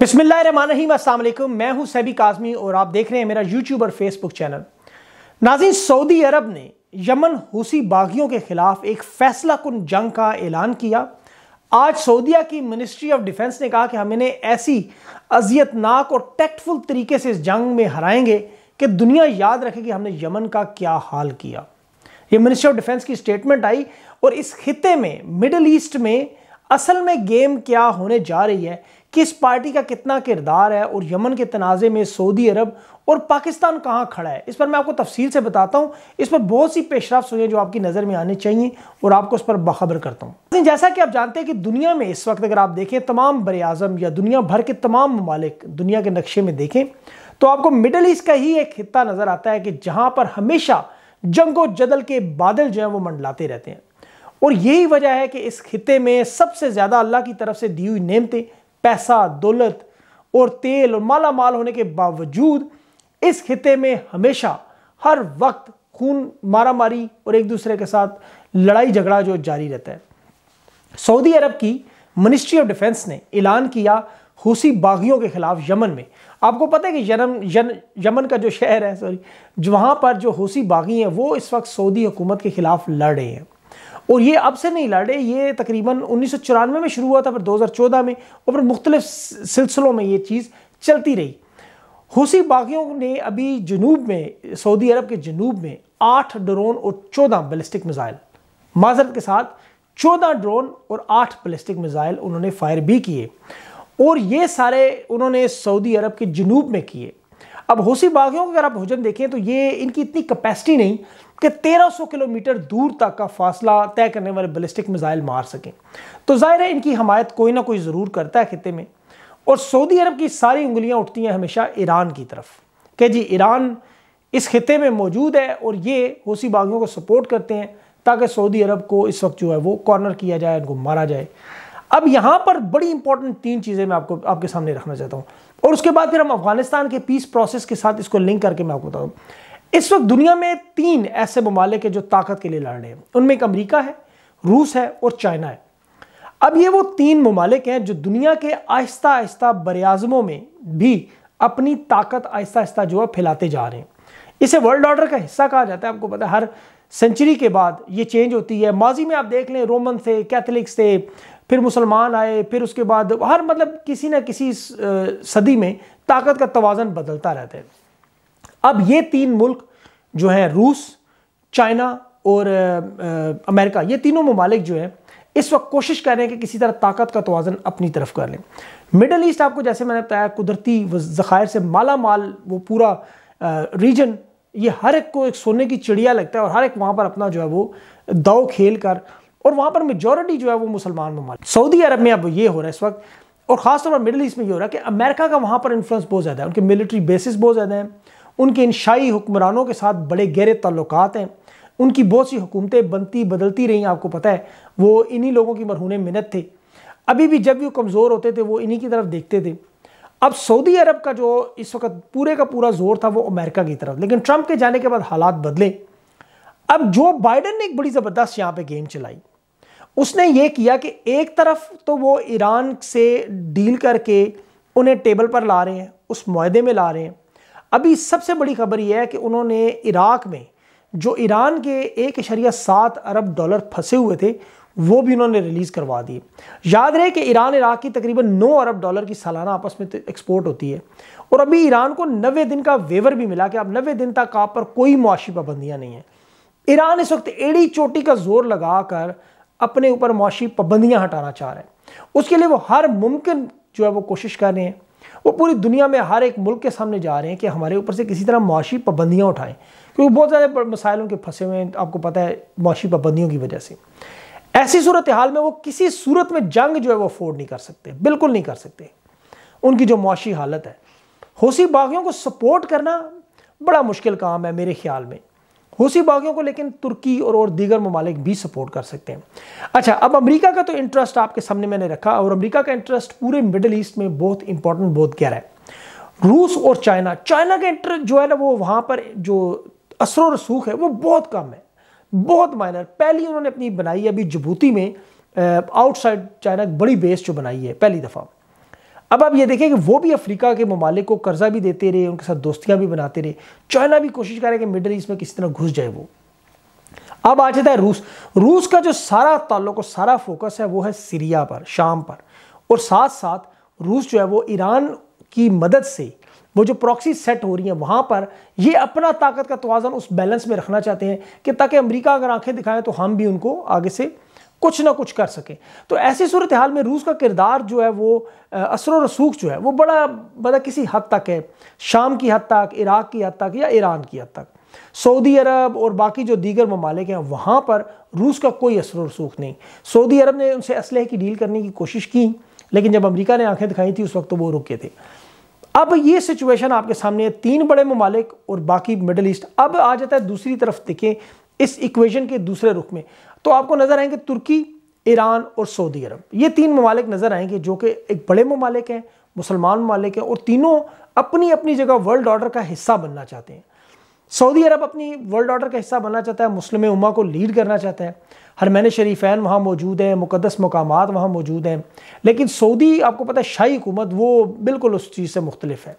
बिस्मिल्लाम असलम मैं हूं सैबी काजमी और आप देख रहे हैं मेरा यूट्यूब और फेसबुक चैनल नाजी सऊदी अरब ने यमन हूसी बागियों के खिलाफ एक फैसला कन जंग का ऐलान किया आज सऊदिया की मिनिस्ट्री ऑफ डिफेंस ने कहा कि हम इन्हें ऐसी अजियतनाक और टैक्टफुल तरीके से इस जंग में हराएंगे कि दुनिया याद रखे कि हमने यमन का क्या हाल किया ये मिनिस्ट्री ऑफ डिफेंस की स्टेटमेंट आई और इस खत्े में मिडल ईस्ट में असल में गेम क्या होने जा रही है किस पार्टी का कितना किरदार है और यमन के तनाज़े में सऊदी अरब और पाकिस्तान कहाँ खड़ा है इस पर मैं आपको तफसील से बताता हूँ इस पर बहुत सी पेशरफ सोचें जो आपकी नज़र में आने चाहिए और आपको उस पर बाखबर करता हूँ लेकिन जैसा कि आप जानते हैं कि दुनिया में इस वक्त अगर आप देखें तमाम बर अज़म या दुनिया भर के तमाम ममालिक दुनिया के नक्शे में देखें तो आपको मिडल ईस्ट का ही एक खत्ता नज़र आता है कि जहाँ पर हमेशा जंगो जदल के बादल जो हैं वो मंडलाते रहते हैं और यही वजह है कि इस खत्े में सबसे ज़्यादा अल्लाह की तरफ से दी हुई नेमतें पैसा दौलत और तेल और माला माल होने के बावजूद इस खिते में हमेशा हर वक्त खून मारा मारी और एक दूसरे के साथ लड़ाई झगड़ा जो जारी रहता है सऊदी अरब की मिनिस्ट्री ऑफ डिफेंस ने ऐलान किया हूसी बागियों के खिलाफ यमन में आपको पता है कि यनम यन यमन का जो शहर है सॉरी वहाँ पर जो हूसी बागी हैं वो इस वक्त सऊदी हुकूमत के खिलाफ लड़ रहे हैं और ये अब से नहीं लड़े ये तकरीबन उन्नीस में शुरू हुआ था फिर 2014 में और फिर मुख्तलिफ सिलसिलों में ये चीज़ चलती रही हौसी बागियों ने अभी जनूब में सऊदी अरब के जनूब में आठ ड्रोन और चौदह बलिस्टिक मिज़ाइल माजरत के साथ चौदह ड्रोन और आठ बलिस्टिक मिज़ाइल उन्होंने फायर भी किए और ये सारे उन्होंने सऊदी अरब के जनूब में किए अब हौसी बागियों के अगर आप भोजन देखें तो ये इनकी इतनी कैपेसिटी नहीं कि 1300 किलोमीटर दूर तक का फासला तय करने वाले बलिस्टिक मिसाइल मार सकें तो जाहिर है इनकी हमायत कोई ना कोई ज़रूर करता है खत्े में और सऊदी अरब की सारी उंगलियां उठती हैं हमेशा ईरान की तरफ कि जी ईरान इस खत्े में मौजूद है और ये होसी बागियों को सपोर्ट करते हैं ताकि सऊदी अरब को इस वक्त जो है वो कॉर्नर किया जाए उनको मारा जाए अब यहाँ पर बड़ी इंपॉर्टेंट तीन चीज़ें मैं आपको आपके सामने रखना चाहता हूँ और उसके बाद फिर हम अफगानिस्तान के पीस प्रोसेस के साथ इसको लिंक करके मैं आपको बताऊँ इस वक्त दुनिया में तीन ऐसे ममालिक हैं जो ताकत के लिए लड़ रहे हैं उनमें एक अमरीका है रूस है और चाइना है अब ये वो तीन ममालिक हैं जो दुनिया के आहिस्ता आहिस्ता बरआज़मों में भी अपनी ताकत आहिस्ता आहिस्ता जो है फैलाते जा रहे हैं इसे वर्ल्ड ऑर्डर का हिस्सा कहा जाता है आपको पता है हर सेंचुरी के बाद ये चेंज होती है माजी में आप देख लें रोमन थे कैथलिक्स थे फिर मुसलमान आए फिर उसके बाद हर मतलब किसी न किसी सदी में ताकत का तोज़न बदलता रहता है अब ये तीन मुल्क जो हैं रूस चाइना और आ, अमेरिका ये तीनों ममालिक जो हैं इस वक्त कोशिश कर रहे हैं कि किसी तरह ताकत का तोज़न अपनी तरफ कर लें मिडल ईस्ट आपको जैसे मैंने बताया कुदरती ज़खायर से माला माल वो पूरा रीजन ये हर एक को एक सोने की चिड़िया लगता है और हर एक वहाँ पर अपना जो है वो दाव खेल कर और वहाँ पर मेजोरिटी जो है वो मुसलमान ममालिक सऊदी अरब में अब ये हो रहा है इस वक्त और ख़ासतौर पर मिडल ईस्ट में ये हो रहा है कि अमेरिका का वहाँ पर इन्फ्लुंस बहुत ज़्यादा है उनके मिलिट्री बेसिस बहुत ज़्यादा हैं उनके इन शाही हुक्मरानों के साथ बड़े गहरे ताल्लुक हैं उनकी बहुत सी हुकूमतें बनती बदलती रहीं आपको पता है वो इन्हीं लोगों की मरहून मिनत थे अभी भी जब भी वो कमज़ोर होते थे वो इन्हीं की तरफ देखते थे अब सऊदी अरब का जो इस वक्त पूरे का पूरा जोर था वो अमेरिका की तरफ लेकिन ट्रंप के जाने के बाद हालात बदले अब जो बाइडन ने एक बड़ी ज़बरदस्त यहाँ पर गेम चलाई उसने ये किया कि एक तरफ तो वो ईरान से डील करके उन्हें टेबल पर ला रहे हैं उस माहे में ला रहे हैं अभी सबसे बड़ी खबर यह है कि उन्होंने इराक में जो ईरान के एक इशरिया सात अरब डॉलर फंसे हुए थे वो भी उन्होंने रिलीज़ करवा दिए याद रहे कि ईरान इराक की तकरीबन नौ अरब डॉलर की सालाना आपस में एक्सपोर्ट होती है और अभी ईरान को नबे दिन का वेवर भी मिला कि अब नबे दिन तक आप पर कोई मुआशी पाबंदियाँ नहीं हैं ईरान इस वक्त एड़ी चोटी का जोर लगाकर अपने ऊपर मुआशी पाबंदियाँ हटाना चाह रहे हैं उसके लिए वो हर मुमकिन जो है वो कोशिश कर रहे हैं वो पूरी दुनिया में हर एक मुल्क के सामने जा रहे हैं कि हमारे ऊपर से किसी तरह मुआशी पाबंदियाँ उठाएं क्योंकि बहुत सारे मसाइलों के फंसे हुए हैं आपको पता है मुआशी पाबंदियों की वजह से ऐसी सूरत हाल में वो किसी सूरत में जंग जो है वो अफोर्ड नहीं कर सकते बिल्कुल नहीं कर सकते उनकी जो मुआशी हालत है हौसी बागियों को सपोर्ट करना बड़ा मुश्किल काम है मेरे ख्याल में हूसी बागियों को लेकिन तुर्की और और दीगर ममालिक भी सपोर्ट कर सकते हैं अच्छा अब अमेरिका का तो इंटरेस्ट आपके सामने मैंने रखा और अमेरिका का इंटरेस्ट पूरे मिडल ईस्ट में बहुत इंपॉर्टेंट बहुत गहरा है रूस और चाइना चाइना का इंटरेस्ट जो है ना वो वहाँ पर जो असर रसूख है वो बहुत कम है बहुत माइनर पहली उन्होंने अपनी बनाई अभी जबूती में आउटसाइड चाइना बड़ी बेस जो बनाई है पहली दफ़ा अब आप ये देखें कि वो भी अफ्रीका के ममालिक को कर्जा भी देते रहे उनके साथ दोस्तियाँ भी बनाते रहे चाइना भी कोशिश करे कि मिडल ईस्ट में किसी तरह घुस जाए वो अब आ जाता है रूस रूस का जो सारा ताल्लुक और सारा फोकस है वो है सीरिया पर शाम पर और साथ साथ रूस जो है वो ईरान की मदद से वो जो प्रॉक्सी सेट हो रही है वहाँ पर ये अपना ताकत का तोज़न उस बैलेंस में रखना चाहते हैं कि ताकि अमेरिका अगर आंखें दिखाएं तो हम भी उनको आगे से कुछ ना कुछ कर सकें तो ऐसी सूरत हाल में रूस का किरदार जो है वो असर रसूख जो है वो बड़ा बड़ा किसी हद तक है शाम की हद तक इराक़ की हद तक या ईरान की हद तक सऊदी अरब और बाकी जो दीगर ममालिक हैं वहाँ पर रूस का कोई असर रसूख नहीं सऊदी अरब ने उनसे असलहे की डील करने की कोशिश की लेकिन जब अमरीका ने आँखें दिखाई थी उस वक्त तो वो रुके थे अब ये सिचुएशन आपके सामने है तीन बड़े ममालिक और बाकी मिडल ईस्ट अब आ जाता है दूसरी तरफ देखें इस इक्वेशन के दूसरे रुख में तो आपको नज़र आएंगे तुर्की ईरान और सऊदी अरब ये तीन ममालिक नज़र आएंगे जो कि एक बड़े ममालिक हैं मुसलमान ममालिक हैं और तीनों अपनी अपनी जगह वर्ल्ड ऑर्डर का हिस्सा बनना चाहते हैं सऊदी अरब अपनी वर्ल्ड ऑर्डर का हिस्सा बनना चाहता है मुस्लिम उमा को लीड करना चाहता है हरमैन शरीफैन वहाँ मौजूद हैं मुकदस मकाम वहाँ मौजूद हैं लेकिन सऊदी आपको पता है शाही हुकूमत वो बिल्कुल उस चीज़ से मुख्तलिफ है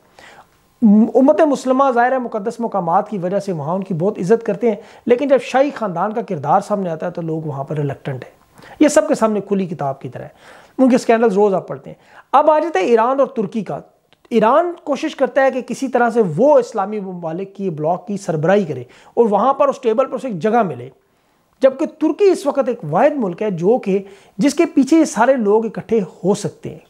उम्मत मुसलमा ज़ाहिर मुकदस मकाम की वजह से वहाँ उनकी बहुत इज्जत करते हैं लेकिन जब शाही ख़ानदान का किरदार सामने आता है तो लोग वहाँ पर रिलेक्टेंट हैं ये सब के सामने खुली किताब की तरह है उनके स्कैंडल्स रोज़ आप पढ़ते हैं अब आ जाते हैं ईरान और तुर्की का ईरान कोशिश करता है कि किसी तरह से वो इस्लामी ममालिक की ब्लॉक की सरबराही करे और वहाँ पर उस टेबल पर उसे एक जगह मिले जबकि तुर्की इस वक्त एक वाद मुल्क है जो कि जिसके पीछे सारे लोग इकट्ठे हो सकते हैं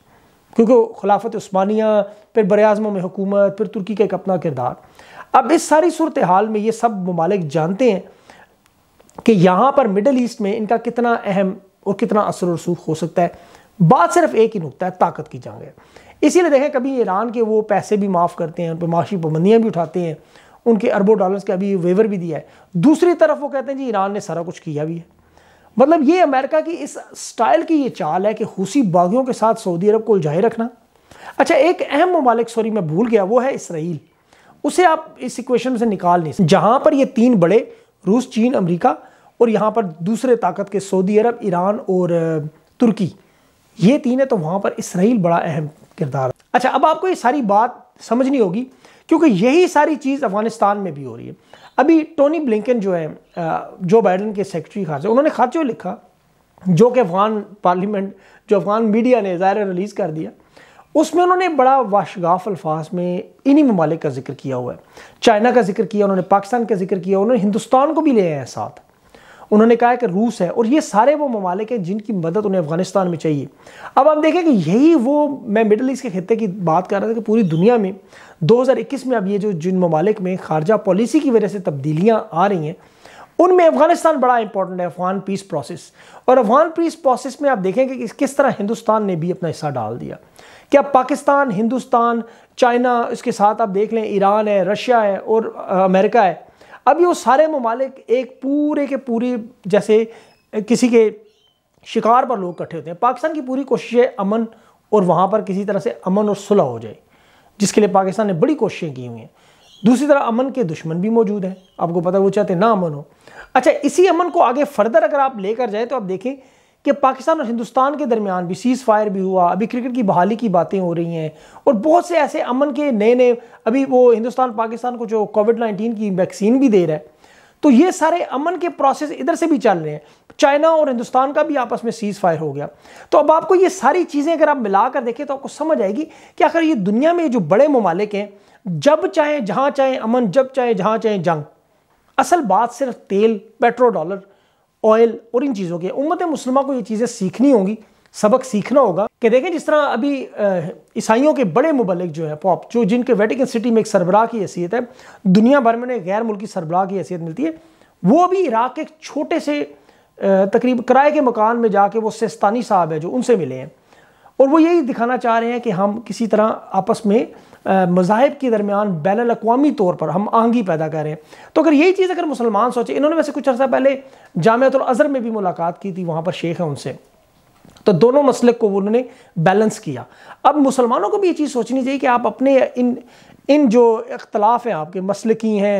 क्योंकि खिलाफत स्मानिया फिर बर अजमों में हुकूमत फिर तुर्की का एक अपना किरदार अब इस सारी सूरत हाल में ये सब ममालिक जानते हैं कि यहाँ पर मिडल ईस्ट में इनका कितना अहम और कितना असर रसूख हो सकता है बात सिर्फ एक ही नुकता है ताकत की जंग है इसीलिए देखें कभी ईरान के वो पैसे भी माफ़ करते हैं उन पर माशी पाबंदियाँ भी उठाते हैं उनके अरबों डॉलर्स के अभी वेवर भी दिया है दूसरी तरफ वो कहते हैं जी ईरान ने सारा कुछ किया भी है मतलब ये अमेरिका की इस स्टाइल की ये चाल है कि हूसी बागियों के साथ सऊदी अरब को उलझाए रखना अच्छा एक अहम ममालिक सॉरी मैं भूल गया वो है इसराइल उसे आप इस इक्वेशन से निकाल नहीं सकते जहाँ पर ये तीन बड़े रूस चीन अमेरिका और यहाँ पर दूसरे ताकत के सऊदी अरब ईरान और तुर्की ये तीन है तो वहाँ पर इसराइल बड़ा अहम किरदार अच्छा अब आपको ये सारी बात समझनी होगी क्योंकि यही सारी चीज़ अफगानिस्तान में भी हो रही है अभी टोनी ब्लिंकन जो है जो बाइडन के सेक्रेटरी खास उन्होंने खाचो लिखा जो कि अफगान पार्लियामेंट जो अफगान मीडिया ने ज़ाहिर रिलीज़ कर दिया उसमें उन्होंने बड़ा वाशगाफ अल्फाज में इन्हीं ममालिक का जिक्र किया हुआ है चाइना का जिक्र किया उन्होंने पाकिस्तान का जिक्र किया उन्होंने हिंदुस्तान को भी ले आए हैं साथ उन्होंने कहा कि रूस है और ये सारे वो ममालिक हैं जिनकी मदद उन्हें अफगानिस्तान में चाहिए अब आप देखें कि यही वो मैं मिडल ईस्ट के खत्े की बात कर रहा था कि पूरी दुनिया में 2021 में अब ये जो जिन ममालिक में खारजा पॉलिसी की वजह से तब्दीलियाँ आ रही हैं उनमें अफगानिस्तान बड़ा इंपॉर्टेंट है अफगान पीस प्रोसेस और अफगान पीस प्रोसेस में आप देखेंगे कि किस तरह हिंदुस्तान ने भी अपना हिस्सा डाल दिया क्या पाकिस्तान हिंदुस्तान चाइना इसके साथ आप देख लें ईरान है रशिया है और अमेरिका है अब ये वो सारे ममालिक एक पूरे के पूरे जैसे किसी के शिकार पर लोग इकट्ठे होते हैं पाकिस्तान की पूरी कोशिश है अमन और वहाँ पर किसी तरह से अमन और सुलह हो जाए जिसके लिए पाकिस्तान ने बड़ी कोशिशें की हुई हैं दूसरी तरह अमन के दुश्मन भी मौजूद हैं आपको पता वो चाहते ना अमन हो अच्छा इसी अमन को आगे फर्दर अगर आप लेकर जाए तो आप देखें कि पाकिस्तान और हिंदुस्तान के दरमियान भी सीज़ फायर भी हुआ अभी क्रिकेट की बहाली की बातें हो रही हैं और बहुत से ऐसे अमन के नए नए अभी वो हिंदुस्तान पाकिस्तान को जो कोविड नाइन्टीन की वैक्सीन भी दे रहा है तो ये सारे अमन के प्रोसेस इधर से भी चल रहे हैं चाइना और हिंदुस्तान का भी आपस में सीज़ फायर हो गया तो अब आपको ये सारी चीज़ें अगर आप मिला कर देखें तो आपको समझ आएगी कि आखिर ये दुनिया में जो बड़े ममालिक हैं जब चाहें जहाँ चाहें अमन जब चाहें जहाँ चाहें जंग असल बात सिर्फ तेल पेट्रो डॉलर ऑयल और इन चीज़ों के उम्मत मुसलमा को ये चीज़ें सीखनी होंगी सबक सीखना होगा कि देखें जिस तरह अभी ईसाइयों के बड़े मुबलिक जो है पॉप जो जिनके वेटिकन सिटी में एक सरबराह की हैसियत है दुनिया भर में उन्हें गैर मुल्की सरबराह की हैसियत मिलती है वो भी इराक के एक छोटे से तकरीब किराए के मकान में जाके वो सेस्तानी साहब है जो उनसे मिले हैं और वो यही दिखाना चाह रहे हैं कि हम किसी तरह आपस में मज़ाहब के दरमियान बैन अवी तौर पर हम आहंगी पैदा करें तो अगर यही चीज़ अगर मुसलमान सोचे इन्होंने वैसे कुछ अर्सा पहले जामतुलज़र में भी मुलाकात की थी वहाँ पर शेख है उनसे तो दोनों मसले को उन्होंने बैलेंस किया अब मुसलमानों को भी ये चीज़ सोचनी चाहिए कि आप अपने इन इन जो इख्तलाफ हैं आपके मसल की हैं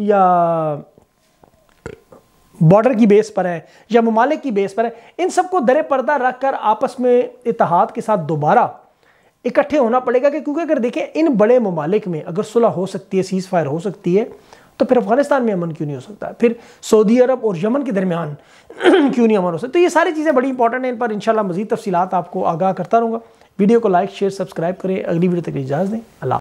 या बॉर्डर की बेस पर है या ममालिक की बेस पर है इन सबको दर पर्दा रख कर आपस में इतिहाद के साथ दोबारा इकट्ठे होना पड़ेगा कि क्योंकि अगर देखें इन बड़े ममालिक में अगर सुलह हो सकती है सीज़ फायर हो सकती है तो फिर अफगानिस्तान में अमन क्यों नहीं हो सकता फिर सऊदी अरब और यमन के दरमियान क्यों नहीं अमन हो सकता तो ये सारी चीज़ें बड़ी इंपॉर्टेंट हैं इन पर इंशाल्लाह मजीद तफसीत आपको आगाह करता रहूँगा वीडियो को लाइक शेयर सब्सक्राइब करें अगली वीडियो तक इजाज़ दें अल्लाह